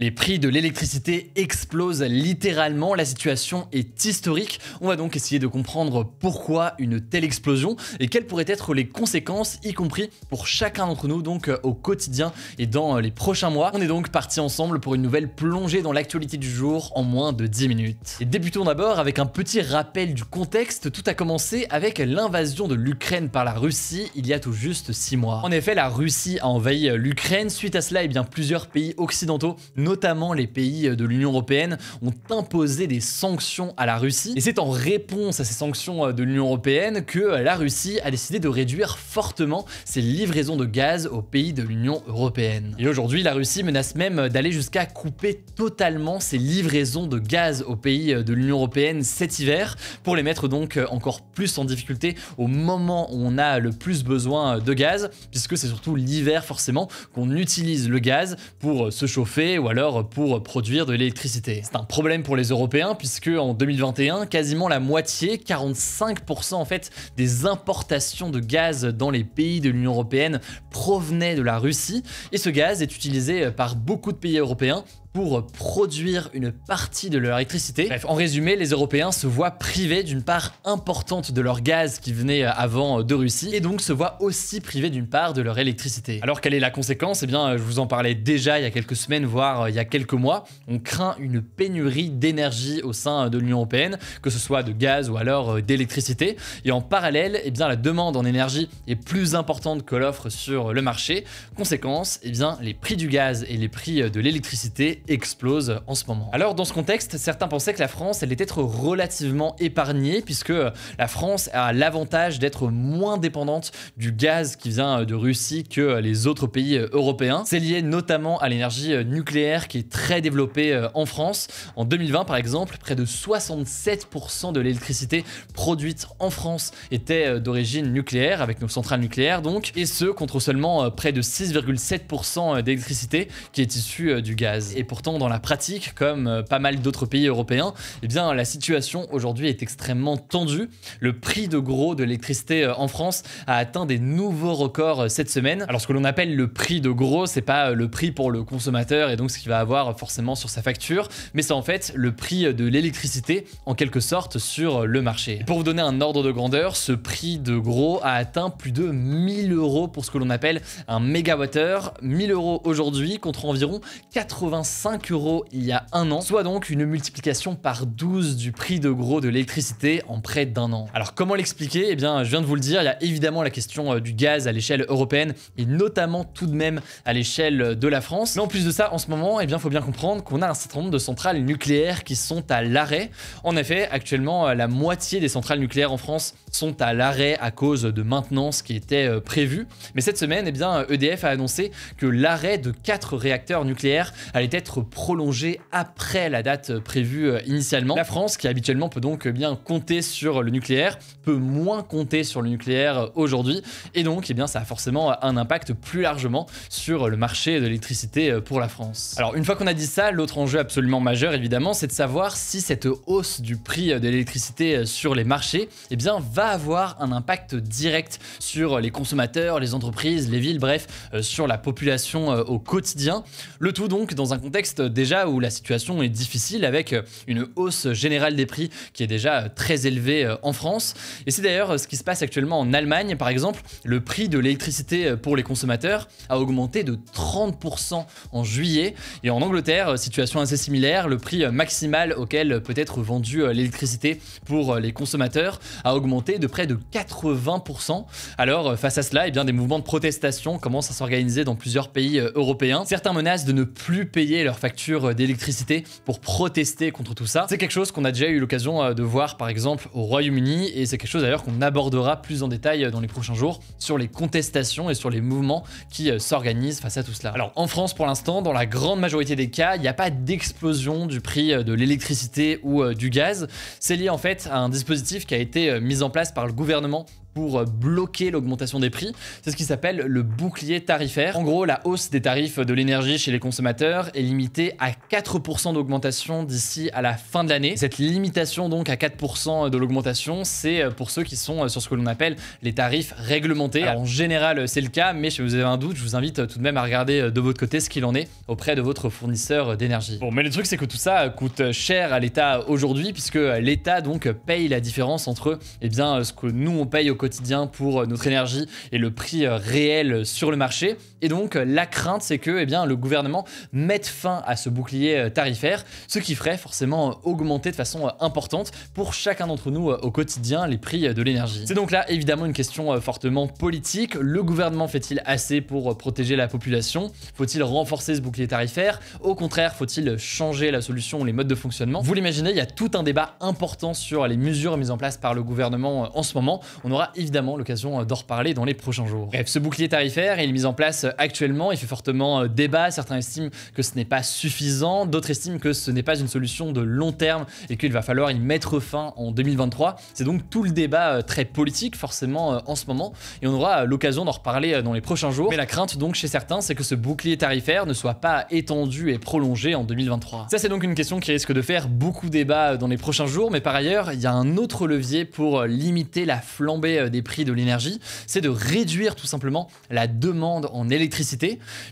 Les prix de l'électricité explosent littéralement, la situation est historique. On va donc essayer de comprendre pourquoi une telle explosion et quelles pourraient être les conséquences, y compris pour chacun d'entre nous donc euh, au quotidien et dans euh, les prochains mois. On est donc parti ensemble pour une nouvelle plongée dans l'actualité du jour en moins de 10 minutes. Et débutons d'abord avec un petit rappel du contexte. Tout a commencé avec l'invasion de l'Ukraine par la Russie il y a tout juste 6 mois. En effet, la Russie a envahi euh, l'Ukraine. Suite à cela, et eh bien plusieurs pays occidentaux, notamment les pays de l'Union européenne, ont imposé des sanctions à la Russie. Et c'est en réponse à ces sanctions euh, de l'Union européenne que euh, la Russie a décidé de réduire fortement ses livraisons de gaz aux pays de l'Union européenne. Et aujourd'hui, la Russie menace même d'aller jusqu'à couper totalement ses livraisons de gaz aux pays euh, de l'Union européenne cet hiver, pour les mettre donc encore plus en difficulté au moment où on a le plus besoin de gaz, puisque c'est surtout l'hiver forcément qu'on utilise le gaz pour se chauffer ou alors pour produire de l'électricité. C'est un problème pour les Européens puisque en 2021, quasiment la moitié, 45% en fait, des importations de gaz dans les pays de l'Union Européenne provenaient de la Russie et ce gaz est utilisé par beaucoup de pays européens pour produire une partie de leur électricité. Bref, en résumé, les Européens se voient privés d'une part importante de leur gaz qui venait euh, avant euh, de Russie, et donc se voient aussi privés d'une part de leur électricité. Alors quelle est la conséquence Eh bien, euh, je vous en parlais déjà il y a quelques semaines, voire il y a quelques mois, on craint une pénurie d'énergie au sein de l'Union Européenne, que ce soit de gaz ou alors d'électricité, et en parallèle, eh bien, la demande en énergie est plus importante que l'offre sur le marché. Conséquence, eh bien, les prix du gaz et les prix de l'électricité explose en ce moment. Alors dans ce contexte, certains pensaient que la France allait être relativement épargnée puisque euh, la France a l'avantage d'être moins dépendante du gaz qui vient euh, de Russie que euh, les autres pays européens. C'est lié notamment à l'énergie nucléaire qui est très développée en France. En 2020 par exemple, près de 67% de l'électricité produite en France était d'origine nucléaire avec nos centrales nucléaires donc et ce contre seulement près de 6,7% d'électricité qui est issue du gaz pourtant, dans la pratique, comme euh, pas mal d'autres pays européens, eh bien, la situation aujourd'hui est extrêmement tendue. Le prix de gros de l'électricité euh, en France a atteint des nouveaux records euh, cette semaine. Alors, ce que l'on appelle le prix de gros, c'est pas le prix pour le consommateur et donc ce qu'il va avoir forcément sur sa facture, mais c'est en fait le prix de l'électricité, en quelque sorte, sur le marché. Pour vous donner un ordre de grandeur, ce prix de gros a atteint plus de 1000 euros pour ce que l'on appelle un mégawattheure. 1000 euros aujourd'hui contre environ 85 5 euros il y a un an, soit donc une multiplication par 12 du prix de gros de l'électricité en près d'un an. Alors comment l'expliquer Eh bien, je viens de vous le dire, il y a évidemment la question euh, du gaz à l'échelle européenne et notamment tout de même à l'échelle euh, de la France. Mais en plus de ça, en ce moment, eh bien, faut bien comprendre qu'on a un certain nombre de centrales nucléaires qui sont à l'arrêt. En effet, actuellement, euh, la moitié des centrales nucléaires en France sont à l'arrêt à cause de maintenance qui était prévue. Mais cette semaine, eh bien, EDF a annoncé que l'arrêt de 4 réacteurs nucléaires allait être prolongé après la date prévue euh, initialement. La France, qui habituellement peut donc euh, bien compter sur le nucléaire, peut moins compter sur le nucléaire euh, aujourd'hui, et donc eh bien, ça a forcément un impact plus largement sur le marché de l'électricité pour la France. Alors une fois qu'on a dit ça, l'autre enjeu absolument majeur évidemment, c'est de savoir si cette hausse du prix de l'électricité sur les marchés eh bien, va avoir un impact direct sur les consommateurs, les entreprises, les villes, bref, sur la population au quotidien. Le tout donc dans un contexte déjà où la situation est difficile avec euh, une hausse générale des prix qui est déjà euh, très élevée euh, en France. Et c'est d'ailleurs ce qui se passe actuellement en Allemagne, par exemple. Le prix de l'électricité pour les consommateurs a augmenté de 30% en juillet. Et en Angleterre, situation assez similaire, le prix maximal auquel peut être vendue l'électricité pour les consommateurs a augmenté de près de 80%. Alors face à cela, et eh bien, des mouvements de protestation commencent à s'organiser dans plusieurs pays européens. Certains menacent de ne plus payer facture factures euh, d'électricité pour protester contre tout ça. C'est quelque chose qu'on a déjà eu l'occasion euh, de voir par exemple au Royaume-Uni et c'est quelque chose d'ailleurs qu'on abordera plus en détail euh, dans les prochains jours sur les contestations et sur les mouvements qui s'organisent face à tout cela. Alors en France pour l'instant, dans la grande majorité des cas, il n'y a pas d'explosion du prix de l'électricité ou du gaz. C'est lié en fait à un dispositif qui a été mis en place par le gouvernement pour bloquer l'augmentation des prix. C'est ce qui s'appelle le bouclier tarifaire. En gros, la hausse des tarifs de l'énergie chez les consommateurs est limitée à 4% d'augmentation d'ici à la fin de l'année. Cette limitation donc à 4% de l'augmentation, c'est pour ceux qui sont sur ce que l'on appelle les tarifs réglementés. en général, c'est le cas, mais si vous avez un doute, je vous invite tout de même à regarder de votre côté ce qu'il en est auprès de votre fournisseur d'énergie. Bon, mais le truc c'est que tout ça coûte cher à l'État aujourd'hui puisque l'État donc paye la différence entre eh bien ce que nous on paye au quotidien pour euh, notre énergie et le prix euh, réel euh, sur le marché. Et donc euh, la crainte, c'est que eh bien, le gouvernement mette fin à ce bouclier euh, tarifaire, ce qui ferait forcément euh, augmenter de façon importante pour chacun d'entre nous au quotidien les prix de l'énergie. C'est donc là évidemment une question fortement politique. Le gouvernement fait-il assez pour protéger la population Faut-il renforcer ce bouclier tarifaire Au contraire, faut-il changer la solution ou les modes de fonctionnement Vous l'imaginez, il y a tout un débat important sur les mesures mises en place par le gouvernement en ce moment. On aura évidemment l'occasion d'en reparler dans les prochains jours. Bref, ce bouclier tarifaire, est mis en place actuellement. Il fait fortement euh, débat. Certains estiment que ce n'est pas suffisant, d'autres estiment que ce n'est pas une solution de long terme et qu'il va falloir y mettre fin en 2023. C'est donc tout le débat euh, très politique forcément euh, en ce moment et on aura l'occasion d'en reparler dans les prochains jours. Mais la crainte donc chez certains, c'est que ce bouclier tarifaire ne soit pas étendu et prolongé en 2023. Ça c'est donc une question qui risque de faire beaucoup débat dans les prochains jours, mais par ailleurs, il y a un autre levier pour limiter la flambée des prix de l'énergie, c'est de réduire tout simplement la demande en électricité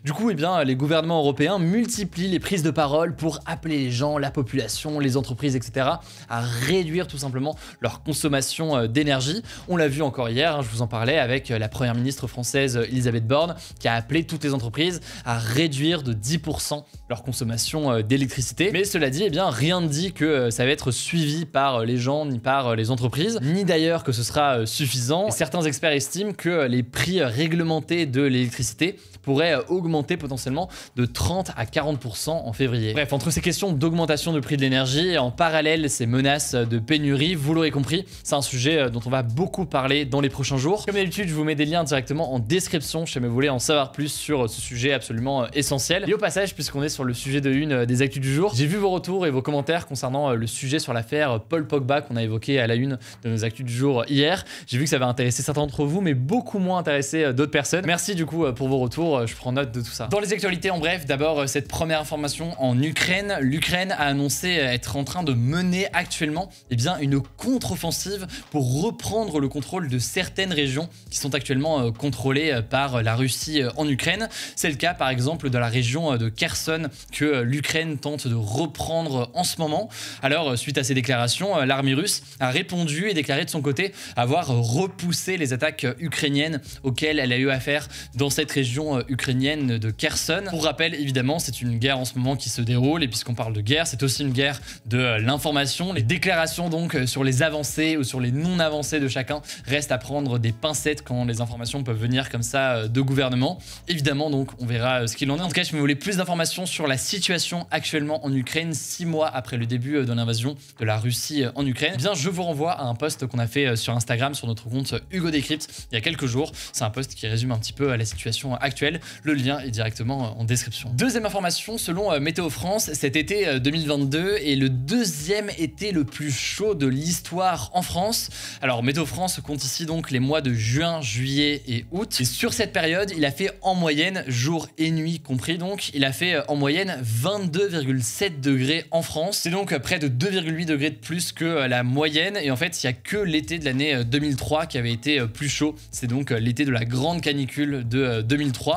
du coup, eh bien, les gouvernements européens multiplient les prises de parole pour appeler les gens, la population, les entreprises, etc. à réduire tout simplement leur consommation euh, d'énergie. On l'a vu encore hier, hein, je vous en parlais, avec euh, la première ministre française euh, Elisabeth Borne, qui a appelé toutes les entreprises à réduire de 10% leur consommation d'électricité. Mais cela dit, eh bien, rien ne dit que ça va être suivi par les gens ni par les entreprises, ni d'ailleurs que ce sera suffisant. certains experts estiment que les prix réglementés de l'électricité pourrait euh, augmenter potentiellement de 30 à 40% en février. Bref, entre ces questions d'augmentation de prix de l'énergie et en parallèle ces menaces de pénurie, vous l'aurez compris, c'est un sujet euh, dont on va beaucoup parler dans les prochains jours. Comme d'habitude, je vous mets des liens directement en description si vous voulez en savoir plus sur ce sujet absolument euh, essentiel. Et au passage, puisqu'on est sur le sujet de une des actus du jour, j'ai vu vos retours et vos commentaires concernant le sujet sur l'affaire Paul Pogba qu'on a évoqué à la une de nos actus du jour hier. J'ai vu que ça avait intéressé certains d'entre vous, mais beaucoup moins intéressé d'autres personnes. Merci du coup pour vos retours euh, je prends note de tout ça. Dans les actualités, en bref, d'abord euh, cette première information en Ukraine. L'Ukraine a annoncé euh, être en train de mener actuellement et eh bien, une contre-offensive pour reprendre le contrôle de certaines régions qui sont actuellement contrôlées par la Russie en Ukraine. C'est le cas par exemple de la région de Kherson que l'Ukraine tente de reprendre en ce moment. Alors suite à ces déclarations, l'armée russe a répondu et déclaré de son côté avoir repoussé les attaques ukrainiennes auxquelles elle a eu affaire dans cette région euh, ukrainienne de Kherson. Pour rappel, évidemment, c'est une guerre en ce moment qui se déroule, et puisqu'on parle de guerre, c'est aussi une guerre de euh, l'information. Les déclarations donc euh, sur les avancées ou sur les non-avancées de chacun restent à prendre des pincettes quand les informations peuvent venir comme ça de gouvernement. Évidemment, donc, on verra ce qu'il en est. En tout cas, je vous voulais plus d'informations sur la situation actuellement en Ukraine, six mois après le début de l'invasion de la Russie en Ukraine, eh bien, je vous renvoie à un post qu'on a fait sur Instagram, sur notre compte Hugo Décrypte, il y a quelques jours. C'est un post qui résume un petit peu la situation actuelle actuelle. Le lien est directement euh, en description. Deuxième information, selon euh, Météo France, cet été 2022 euh, est le deuxième été le plus chaud de l'histoire en France. Alors Météo France compte ici donc les mois de juin, juillet et août. Et sur cette période, il a fait en moyenne, jour et nuit compris donc, il a fait en moyenne 22,7 degrés en France. C'est donc près de 2,8 degrés de plus que la moyenne. Et en fait, il n'y a que l'été de l'année 2003 qui avait été plus chaud. C'est donc l'été de la grande canicule de 2003. Il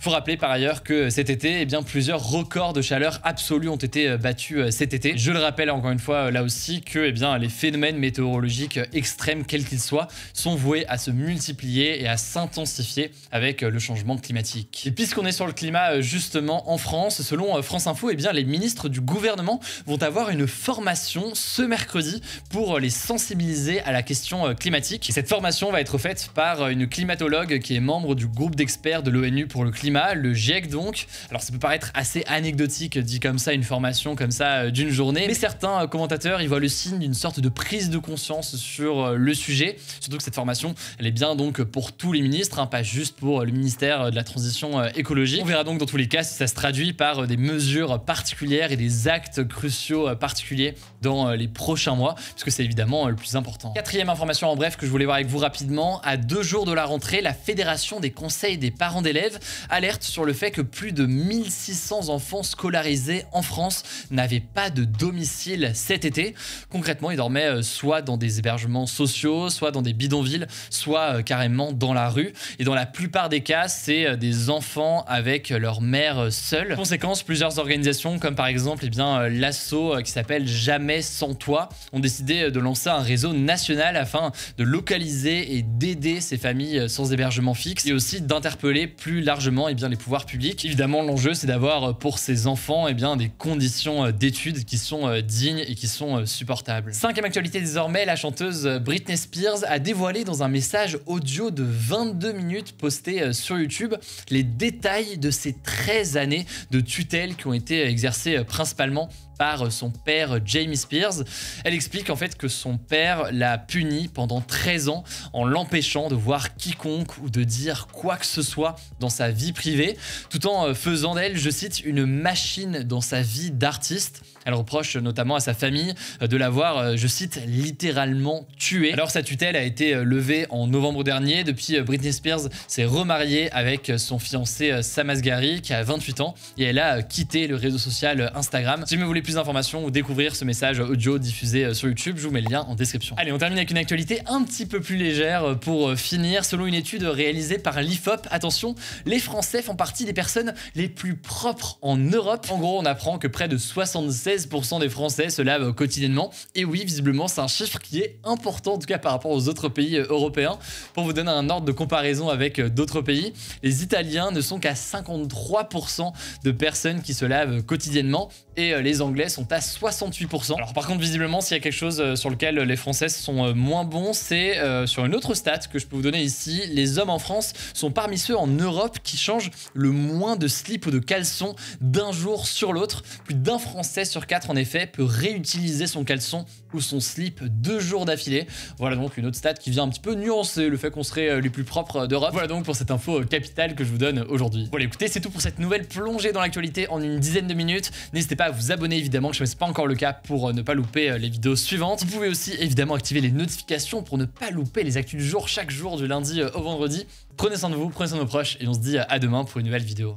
Faut rappeler par ailleurs que cet été, eh bien, plusieurs records de chaleur absolue ont été euh, battus euh, cet été. Je le rappelle encore une fois euh, là aussi que eh bien, les phénomènes météorologiques extrêmes, quels qu'ils soient, sont voués à se multiplier et à s'intensifier avec le changement climatique. Et puisqu'on est sur le climat, justement, en France, selon France Info, eh bien, les ministres du gouvernement vont avoir une formation ce mercredi pour les sensibiliser à la question climatique. cette formation va être faite par une climatologue qui est membre du groupe d'experts de l'ONU pour le climat, le GIEC donc. Alors ça peut paraître assez anecdotique dit comme ça, une formation comme ça euh, d'une journée, mais certains euh, commentateurs y voient le signe d'une sorte de prise de conscience sur euh, le sujet, surtout que cette formation, elle est bien donc pour tous les ministres, hein, pas juste pour le ministère de la Transition écologique. On verra donc dans tous les cas si ça se traduit par des mesures particulières et des actes cruciaux particuliers dans les prochains mois, puisque c'est évidemment le plus important. Quatrième information en bref que je voulais voir avec vous rapidement, à deux jours de la rentrée, la Fédération des conseils des parents d'élèves alerte sur le fait que plus de 1600 enfants scolarisés en France n'avaient pas de domicile cet été. Concrètement, ils dormaient euh, soit dans des hébergements sociaux, soit dans des bidonvilles, soit euh, carrément dans la rue. Et dans la plupart des cas, c'est euh, des enfants avec leur mère seule. Conséquence, plusieurs organisations, comme par exemple eh l'asso qui s'appelle Jamais sans toi, ont décidé de lancer un réseau national afin de localiser et d'aider ces familles sans hébergement fixe et aussi d'interpeller plus largement eh bien, les pouvoirs publics. Évidemment, l'enjeu, c'est d'avoir euh, pour ces enfants eh bien, des conditions euh, d'études qui sont euh, dignes et qui sont supportables. Cinquième actualité désormais, la chanteuse Britney Spears a dévoilé dans un message audio de 22 minutes posté sur YouTube les détails de ces 13 années de tutelle qui ont été exercées principalement par son père Jamie Spears. Elle explique en fait que son père l'a punie pendant 13 ans en l'empêchant de voir quiconque ou de dire quoi que ce soit dans sa vie privée, tout en euh, faisant d'elle, je cite, une machine dans sa vie d'artiste. Elle reproche notamment à sa famille euh, de l'avoir, euh, je cite, littéralement tué. Alors sa tutelle a été euh, levée en novembre dernier. Depuis, Britney Spears s'est remariée avec son fiancé Sam Asghari qui a 28 ans et elle a quitté le réseau social Instagram. Si vous voulez plus d'informations ou découvrir ce message audio diffusé sur YouTube, je vous mets le lien en description. Allez, on termine avec une actualité un petit peu plus légère pour finir. Selon une étude réalisée par l'IFOP, attention, les Français font partie des personnes les plus propres en Europe. En gros, on apprend que près de 76 des Français se lavent quotidiennement. Et oui, visiblement, c'est un chiffre qui est important, en tout cas par rapport aux autres pays euh, européens. Pour vous donner un ordre de comparaison avec euh, d'autres pays, les Italiens ne sont qu'à 53% de personnes qui se lavent quotidiennement et euh, les Anglais sont à 68%. Alors par contre, visiblement, s'il y a quelque chose sur lequel les Français sont moins bons, c'est sur une autre stat que je peux vous donner ici. Les hommes en France sont parmi ceux en Europe qui changent le moins de slip ou de caleçon d'un jour sur l'autre. Plus d'un Français sur en effet peut réutiliser son caleçon ou son slip deux jours d'affilée. Voilà donc une autre stat qui vient un petit peu nuancer le fait qu'on serait euh, les plus propres d'Europe. Voilà donc pour cette info euh, capitale que je vous donne aujourd'hui. Voilà écoutez c'est tout pour cette nouvelle plongée dans l'actualité en une dizaine de minutes. N'hésitez pas à vous abonner évidemment que ce n'est pas encore le cas pour euh, ne pas louper les vidéos suivantes. Vous pouvez aussi évidemment activer les notifications pour ne pas louper les actus du jour chaque jour du lundi au vendredi. Prenez soin de vous, prenez soin de vos proches et on se dit à demain pour une nouvelle vidéo.